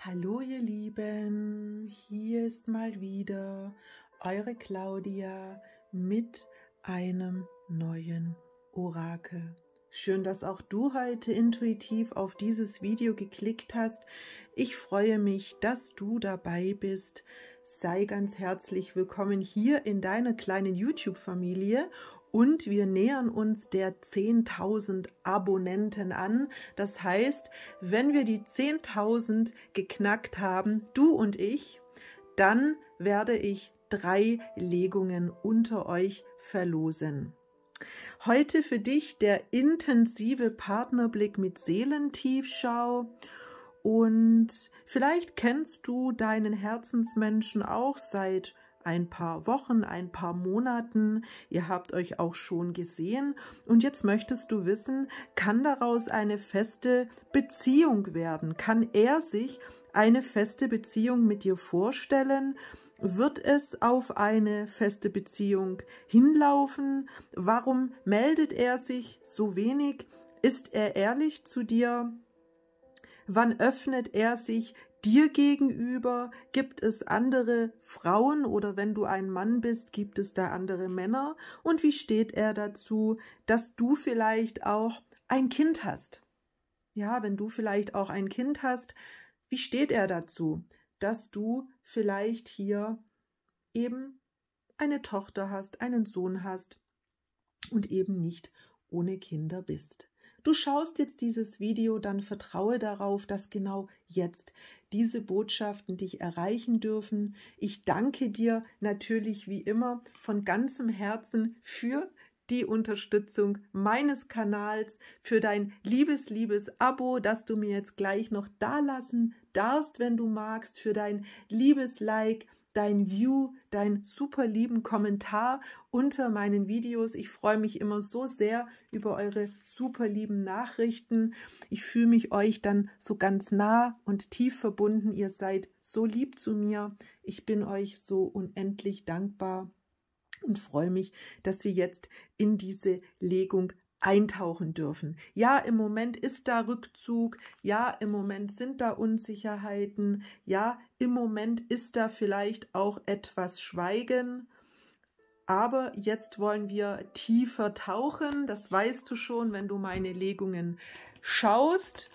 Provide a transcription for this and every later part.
Hallo ihr Lieben, hier ist mal wieder eure Claudia mit einem neuen Orakel. Schön, dass auch du heute intuitiv auf dieses Video geklickt hast. Ich freue mich, dass du dabei bist. Sei ganz herzlich willkommen hier in deiner kleinen YouTube-Familie und wir nähern uns der 10.000 Abonnenten an. Das heißt, wenn wir die 10.000 geknackt haben, du und ich, dann werde ich drei Legungen unter euch verlosen. Heute für dich der intensive Partnerblick mit Seelentiefschau. Und vielleicht kennst du deinen Herzensmenschen auch seit ein paar Wochen, ein paar Monaten. Ihr habt euch auch schon gesehen. Und jetzt möchtest du wissen, kann daraus eine feste Beziehung werden? Kann er sich eine feste Beziehung mit dir vorstellen? Wird es auf eine feste Beziehung hinlaufen? Warum meldet er sich so wenig? Ist er ehrlich zu dir? Wann öffnet er sich Dir gegenüber gibt es andere Frauen oder wenn du ein Mann bist, gibt es da andere Männer? Und wie steht er dazu, dass du vielleicht auch ein Kind hast? Ja, wenn du vielleicht auch ein Kind hast, wie steht er dazu, dass du vielleicht hier eben eine Tochter hast, einen Sohn hast und eben nicht ohne Kinder bist? Du schaust jetzt dieses Video, dann vertraue darauf, dass genau jetzt diese Botschaften dich erreichen dürfen. Ich danke dir natürlich wie immer von ganzem Herzen für die Unterstützung meines Kanals, für dein liebes, liebes Abo, das du mir jetzt gleich noch dalassen darfst, wenn du magst, für dein liebes Like, dein View, dein super lieben Kommentar unter meinen Videos. Ich freue mich immer so sehr über eure super lieben Nachrichten. Ich fühle mich euch dann so ganz nah und tief verbunden. Ihr seid so lieb zu mir. Ich bin euch so unendlich dankbar und freue mich, dass wir jetzt in diese Legung eintauchen dürfen. Ja, im Moment ist da Rückzug, ja, im Moment sind da Unsicherheiten, ja, im Moment ist da vielleicht auch etwas Schweigen. Aber jetzt wollen wir tiefer tauchen. Das weißt du schon, wenn du meine Legungen schaust.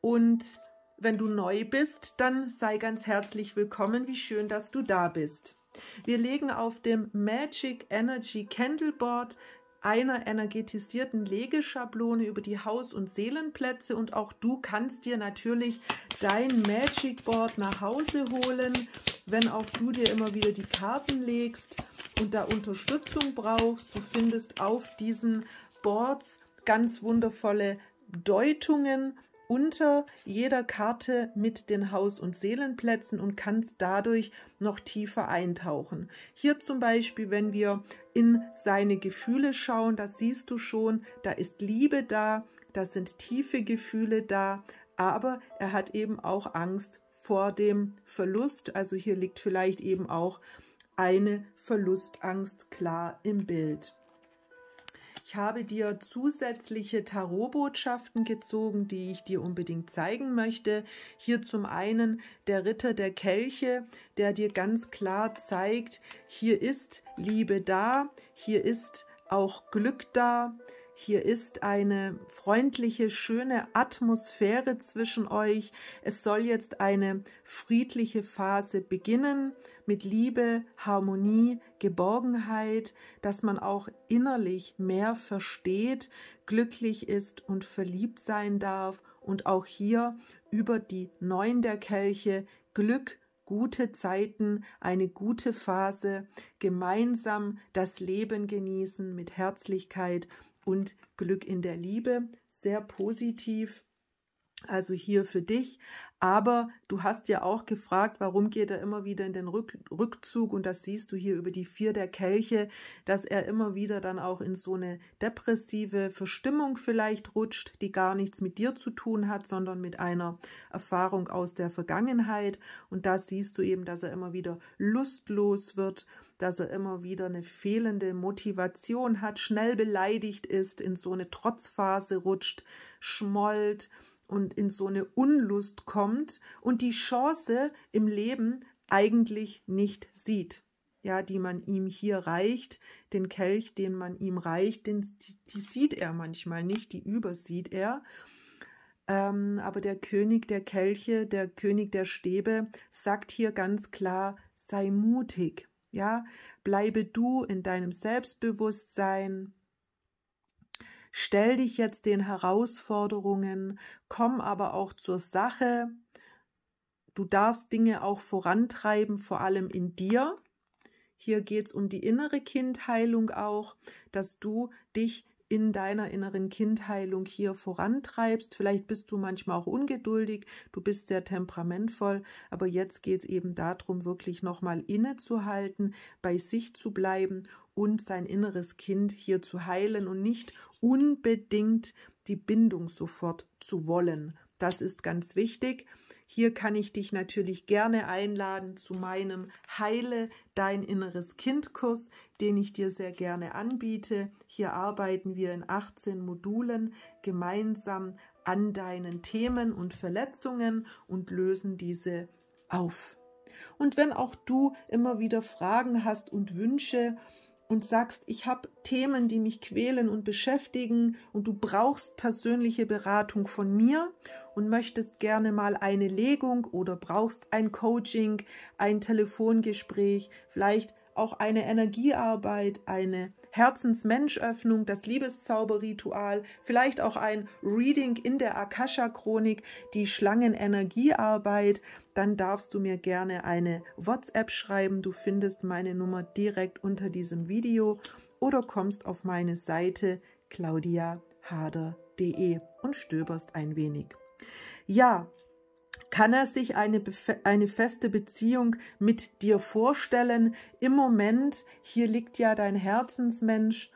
Und wenn du neu bist, dann sei ganz herzlich willkommen. Wie schön, dass du da bist. Wir legen auf dem Magic Energy Candleboard einer energetisierten Legeschablone über die Haus- und Seelenplätze und auch du kannst dir natürlich dein Magic Board nach Hause holen, wenn auch du dir immer wieder die Karten legst und da Unterstützung brauchst. Du findest auf diesen Boards ganz wundervolle Deutungen unter jeder Karte mit den Haus- und Seelenplätzen und kannst dadurch noch tiefer eintauchen. Hier zum Beispiel, wenn wir in seine Gefühle schauen, da siehst du schon, da ist Liebe da, da sind tiefe Gefühle da, aber er hat eben auch Angst vor dem Verlust. Also hier liegt vielleicht eben auch eine Verlustangst klar im Bild. Ich habe dir zusätzliche Tarotbotschaften gezogen, die ich dir unbedingt zeigen möchte. Hier zum einen der Ritter der Kelche, der dir ganz klar zeigt, hier ist Liebe da, hier ist auch Glück da, hier ist eine freundliche, schöne Atmosphäre zwischen euch. Es soll jetzt eine friedliche Phase beginnen mit Liebe, Harmonie, Geborgenheit, dass man auch innerlich mehr versteht, glücklich ist und verliebt sein darf und auch hier über die Neun der Kelche Glück, gute Zeiten, eine gute Phase, gemeinsam das Leben genießen mit Herzlichkeit und Glück in der Liebe. Sehr positiv. Also hier für dich. Aber du hast ja auch gefragt, warum geht er immer wieder in den Rück Rückzug? Und das siehst du hier über die vier der Kelche, dass er immer wieder dann auch in so eine depressive Verstimmung vielleicht rutscht, die gar nichts mit dir zu tun hat, sondern mit einer Erfahrung aus der Vergangenheit. Und da siehst du eben, dass er immer wieder lustlos wird dass er immer wieder eine fehlende Motivation hat, schnell beleidigt ist, in so eine Trotzphase rutscht, schmollt und in so eine Unlust kommt und die Chance im Leben eigentlich nicht sieht. Ja, die man ihm hier reicht, den Kelch, den man ihm reicht, den, die, die sieht er manchmal nicht, die übersieht er ähm, aber der König der Kelche, der König der Stäbe sagt hier ganz klar, sei mutig. Ja, bleibe du in deinem Selbstbewusstsein. Stell dich jetzt den Herausforderungen, komm aber auch zur Sache. Du darfst Dinge auch vorantreiben, vor allem in dir. Hier geht es um die innere Kindheilung auch, dass du dich in deiner inneren Kindheilung hier vorantreibst. Vielleicht bist du manchmal auch ungeduldig, du bist sehr temperamentvoll, aber jetzt geht es eben darum, wirklich nochmal innezuhalten, bei sich zu bleiben und sein inneres Kind hier zu heilen und nicht unbedingt die Bindung sofort zu wollen. Das ist ganz wichtig. Hier kann ich dich natürlich gerne einladen zu meinem Heile dein inneres Kind Kurs, den ich dir sehr gerne anbiete. Hier arbeiten wir in 18 Modulen gemeinsam an deinen Themen und Verletzungen und lösen diese auf. Und wenn auch du immer wieder Fragen hast und Wünsche, und sagst, ich habe Themen, die mich quälen und beschäftigen und du brauchst persönliche Beratung von mir und möchtest gerne mal eine Legung oder brauchst ein Coaching, ein Telefongespräch, vielleicht auch eine Energiearbeit, eine Herzensmenschöffnung, das Liebeszauberritual, vielleicht auch ein Reading in der Akasha-Chronik, die Schlangenenergiearbeit, dann darfst du mir gerne eine WhatsApp schreiben. Du findest meine Nummer direkt unter diesem Video oder kommst auf meine Seite claudiahader.de und stöberst ein wenig. Ja, kann er sich eine, eine feste Beziehung mit dir vorstellen? Im Moment, hier liegt ja dein Herzensmensch.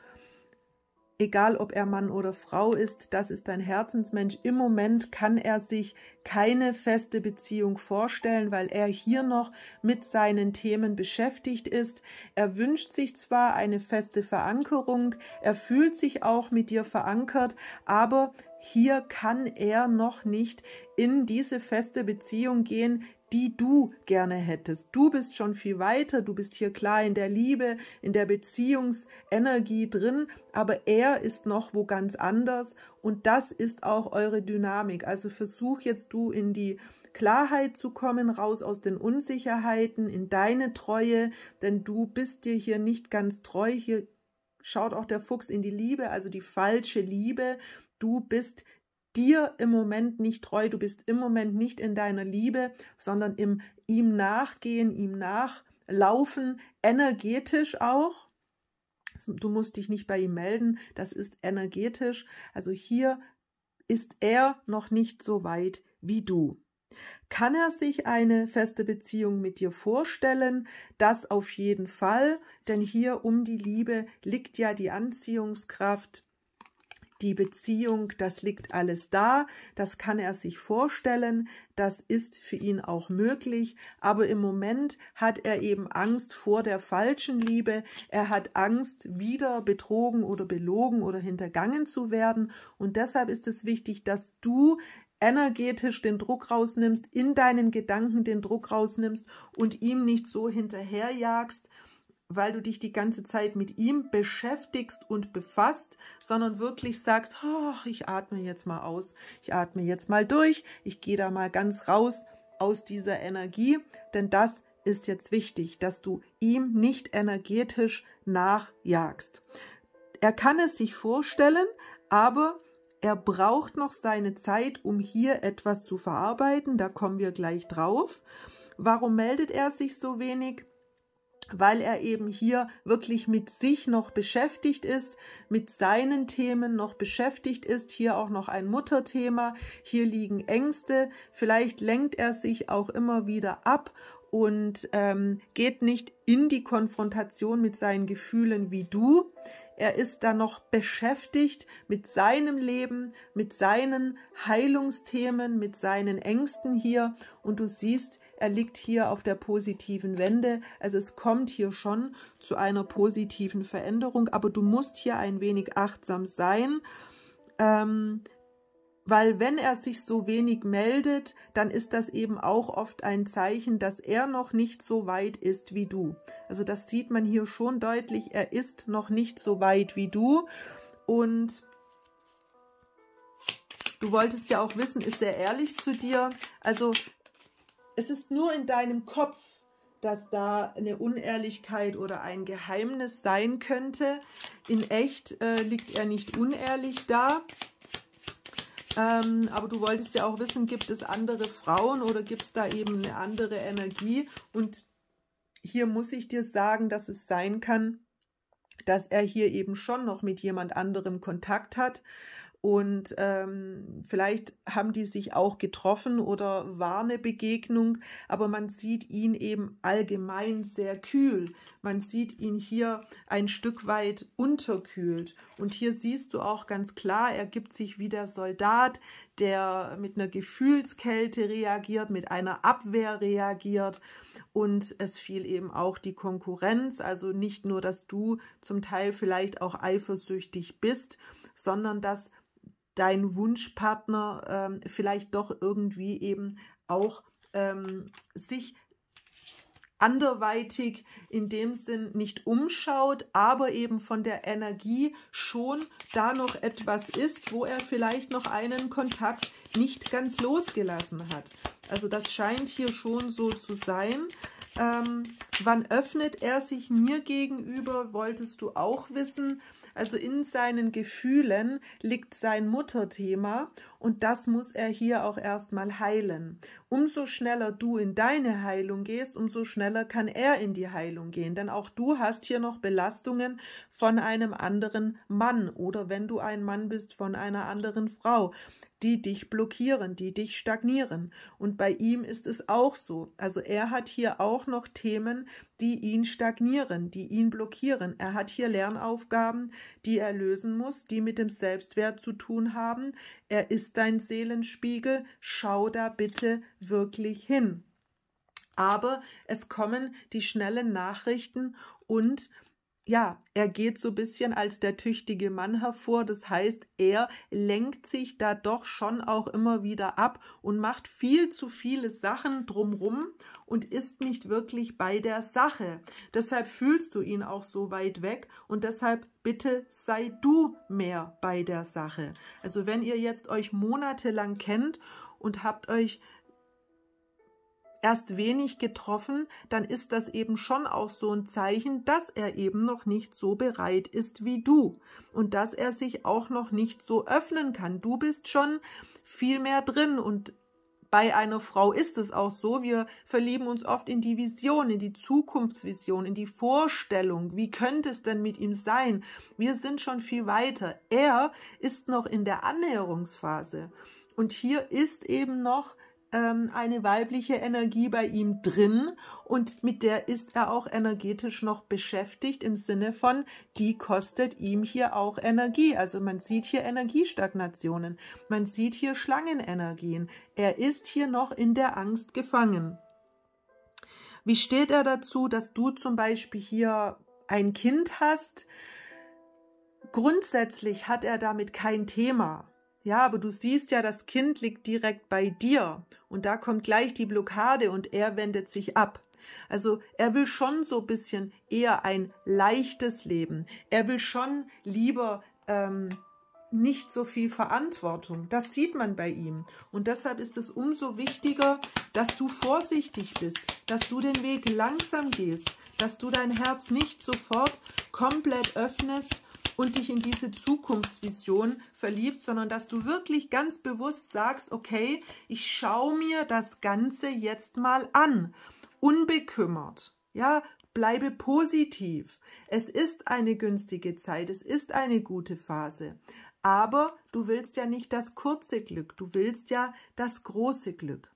Egal, ob er Mann oder Frau ist, das ist dein Herzensmensch. Im Moment kann er sich keine feste Beziehung vorstellen, weil er hier noch mit seinen Themen beschäftigt ist. Er wünscht sich zwar eine feste Verankerung, er fühlt sich auch mit dir verankert, aber hier kann er noch nicht in diese feste Beziehung gehen, die du gerne hättest. Du bist schon viel weiter, du bist hier klar in der Liebe, in der Beziehungsenergie drin, aber er ist noch wo ganz anders und das ist auch eure Dynamik. Also versuch jetzt du in die Klarheit zu kommen, raus aus den Unsicherheiten, in deine Treue, denn du bist dir hier nicht ganz treu, hier schaut auch der Fuchs in die Liebe, also die falsche Liebe, du bist dir im Moment nicht treu, du bist im Moment nicht in deiner Liebe, sondern im ihm nachgehen, ihm nachlaufen, energetisch auch. Du musst dich nicht bei ihm melden, das ist energetisch. Also hier ist er noch nicht so weit wie du. Kann er sich eine feste Beziehung mit dir vorstellen? Das auf jeden Fall, denn hier um die Liebe liegt ja die Anziehungskraft die Beziehung, das liegt alles da, das kann er sich vorstellen, das ist für ihn auch möglich, aber im Moment hat er eben Angst vor der falschen Liebe, er hat Angst, wieder betrogen oder belogen oder hintergangen zu werden und deshalb ist es wichtig, dass du energetisch den Druck rausnimmst, in deinen Gedanken den Druck rausnimmst und ihm nicht so hinterherjagst, weil du dich die ganze Zeit mit ihm beschäftigst und befasst, sondern wirklich sagst, ach, ich atme jetzt mal aus, ich atme jetzt mal durch, ich gehe da mal ganz raus aus dieser Energie, denn das ist jetzt wichtig, dass du ihm nicht energetisch nachjagst. Er kann es sich vorstellen, aber er braucht noch seine Zeit, um hier etwas zu verarbeiten, da kommen wir gleich drauf. Warum meldet er sich so wenig? weil er eben hier wirklich mit sich noch beschäftigt ist, mit seinen Themen noch beschäftigt ist. Hier auch noch ein Mutterthema, hier liegen Ängste, vielleicht lenkt er sich auch immer wieder ab und ähm, geht nicht in die Konfrontation mit seinen Gefühlen wie du. Er ist da noch beschäftigt mit seinem Leben, mit seinen Heilungsthemen, mit seinen Ängsten hier. Und du siehst, er liegt hier auf der positiven Wende. Also es kommt hier schon zu einer positiven Veränderung, aber du musst hier ein wenig achtsam sein. Ähm, weil wenn er sich so wenig meldet, dann ist das eben auch oft ein Zeichen, dass er noch nicht so weit ist wie du. Also das sieht man hier schon deutlich, er ist noch nicht so weit wie du und du wolltest ja auch wissen, ist er ehrlich zu dir? Also es ist nur in deinem Kopf, dass da eine Unehrlichkeit oder ein Geheimnis sein könnte. In echt äh, liegt er nicht unehrlich da, ähm, aber du wolltest ja auch wissen, gibt es andere Frauen oder gibt es da eben eine andere Energie? Und hier muss ich dir sagen, dass es sein kann, dass er hier eben schon noch mit jemand anderem Kontakt hat, und ähm, vielleicht haben die sich auch getroffen oder war eine Begegnung, aber man sieht ihn eben allgemein sehr kühl. Man sieht ihn hier ein Stück weit unterkühlt. Und hier siehst du auch ganz klar, er gibt sich wie der Soldat, der mit einer Gefühlskälte reagiert, mit einer Abwehr reagiert. Und es fiel eben auch die Konkurrenz, also nicht nur, dass du zum Teil vielleicht auch eifersüchtig bist, sondern dass dein Wunschpartner ähm, vielleicht doch irgendwie eben auch ähm, sich anderweitig in dem Sinn nicht umschaut, aber eben von der Energie schon da noch etwas ist, wo er vielleicht noch einen Kontakt nicht ganz losgelassen hat. Also das scheint hier schon so zu sein. Ähm, wann öffnet er sich mir gegenüber, wolltest du auch wissen. Also in seinen Gefühlen liegt sein Mutterthema und das muss er hier auch erstmal heilen. Umso schneller du in deine Heilung gehst, umso schneller kann er in die Heilung gehen, denn auch du hast hier noch Belastungen von einem anderen Mann oder wenn du ein Mann bist, von einer anderen Frau die dich blockieren, die dich stagnieren. Und bei ihm ist es auch so. Also er hat hier auch noch Themen, die ihn stagnieren, die ihn blockieren. Er hat hier Lernaufgaben, die er lösen muss, die mit dem Selbstwert zu tun haben er ist dein Seelenspiegel, schau da bitte wirklich hin. Aber es kommen die schnellen Nachrichten und ja, er geht so ein bisschen als der tüchtige Mann hervor. Das heißt, er lenkt sich da doch schon auch immer wieder ab und macht viel zu viele Sachen drumrum und ist nicht wirklich bei der Sache. Deshalb fühlst du ihn auch so weit weg und deshalb bitte sei du mehr bei der Sache. Also wenn ihr jetzt euch monatelang kennt und habt euch erst wenig getroffen, dann ist das eben schon auch so ein Zeichen, dass er eben noch nicht so bereit ist wie du und dass er sich auch noch nicht so öffnen kann. Du bist schon viel mehr drin und bei einer Frau ist es auch so, wir verlieben uns oft in die Vision, in die Zukunftsvision, in die Vorstellung, wie könnte es denn mit ihm sein? Wir sind schon viel weiter. Er ist noch in der Annäherungsphase. Und hier ist eben noch ähm, eine weibliche Energie bei ihm drin und mit der ist er auch energetisch noch beschäftigt im Sinne von, die kostet ihm hier auch Energie. Also man sieht hier Energiestagnationen, man sieht hier Schlangenenergien. Er ist hier noch in der Angst gefangen. Wie steht er dazu, dass du zum Beispiel hier ein Kind hast? Grundsätzlich hat er damit kein Thema. Ja, aber du siehst ja, das Kind liegt direkt bei dir und da kommt gleich die Blockade und er wendet sich ab. Also er will schon so ein bisschen eher ein leichtes Leben. Er will schon lieber ähm, nicht so viel Verantwortung. Das sieht man bei ihm. Und deshalb ist es umso wichtiger, dass du vorsichtig bist, dass du den Weg langsam gehst, dass du dein Herz nicht sofort komplett öffnest und dich in diese Zukunftsvision verliebst, sondern dass du wirklich ganz bewusst sagst, okay, ich schaue mir das Ganze jetzt mal an. Unbekümmert. Ja, bleibe positiv. Es ist eine günstige Zeit, es ist eine gute Phase. Aber du willst ja nicht das kurze Glück, du willst ja das große Glück.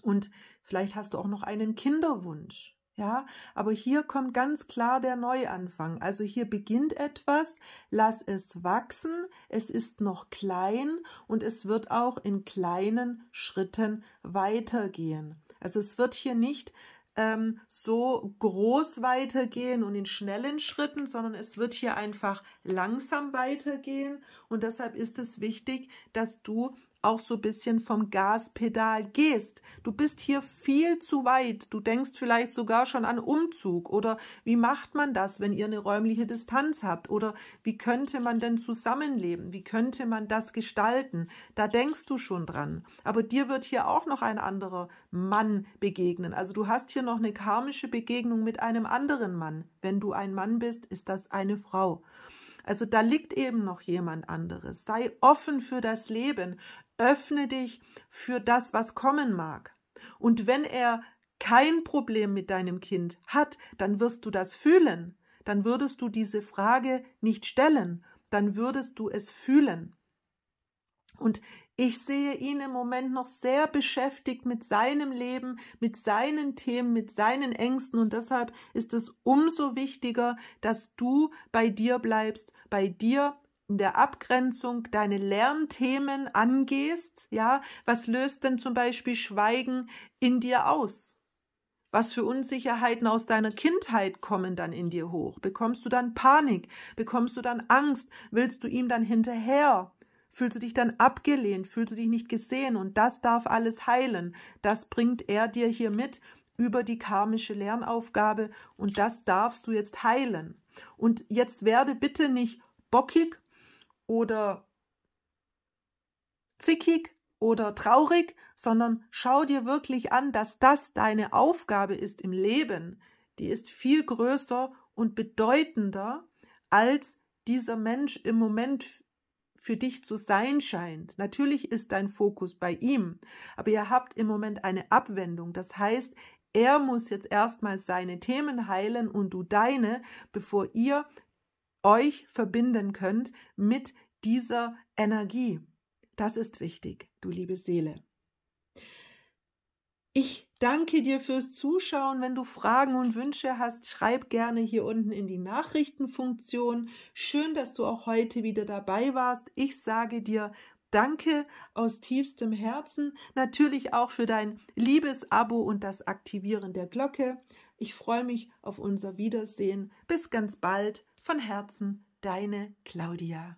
Und vielleicht hast du auch noch einen Kinderwunsch ja, aber hier kommt ganz klar der Neuanfang. Also hier beginnt etwas, lass es wachsen, es ist noch klein und es wird auch in kleinen Schritten weitergehen. Also es wird hier nicht ähm, so groß weitergehen und in schnellen Schritten, sondern es wird hier einfach langsam weitergehen und deshalb ist es wichtig, dass du auch so ein bisschen vom Gaspedal gehst. Du bist hier viel zu weit. Du denkst vielleicht sogar schon an Umzug oder wie macht man das, wenn ihr eine räumliche Distanz habt oder wie könnte man denn zusammenleben? Wie könnte man das gestalten? Da denkst du schon dran. Aber dir wird hier auch noch ein anderer Mann begegnen. Also du hast hier noch eine karmische Begegnung mit einem anderen Mann. Wenn du ein Mann bist, ist das eine Frau. Also da liegt eben noch jemand anderes. Sei offen für das Leben. Öffne dich für das, was kommen mag. Und wenn er kein Problem mit deinem Kind hat, dann wirst du das fühlen. Dann würdest du diese Frage nicht stellen. Dann würdest du es fühlen. Und ich sehe ihn im Moment noch sehr beschäftigt mit seinem Leben, mit seinen Themen, mit seinen Ängsten und deshalb ist es umso wichtiger, dass du bei dir bleibst, bei dir in der Abgrenzung deine Lernthemen angehst, ja, was löst denn zum Beispiel Schweigen in dir aus? Was für Unsicherheiten aus deiner Kindheit kommen dann in dir hoch? Bekommst du dann Panik? Bekommst du dann Angst? Willst du ihm dann hinterher? Fühlst du dich dann abgelehnt? Fühlst du dich nicht gesehen? Und das darf alles heilen. Das bringt er dir hier mit über die karmische Lernaufgabe und das darfst du jetzt heilen. Und jetzt werde bitte nicht bockig oder zickig oder traurig, sondern schau dir wirklich an, dass das deine Aufgabe ist im Leben. Die ist viel größer und bedeutender, als dieser Mensch im Moment für dich zu sein scheint. Natürlich ist dein Fokus bei ihm, aber ihr habt im Moment eine Abwendung. Das heißt, er muss jetzt erstmal seine Themen heilen und du deine, bevor ihr euch verbinden könnt mit dieser Energie. Das ist wichtig, du liebe Seele. Ich danke dir fürs Zuschauen. Wenn du Fragen und Wünsche hast, schreib gerne hier unten in die Nachrichtenfunktion. Schön, dass du auch heute wieder dabei warst. Ich sage dir Danke aus tiefstem Herzen. Natürlich auch für dein liebes Abo und das Aktivieren der Glocke. Ich freue mich auf unser Wiedersehen. Bis ganz bald. Von Herzen, deine Claudia.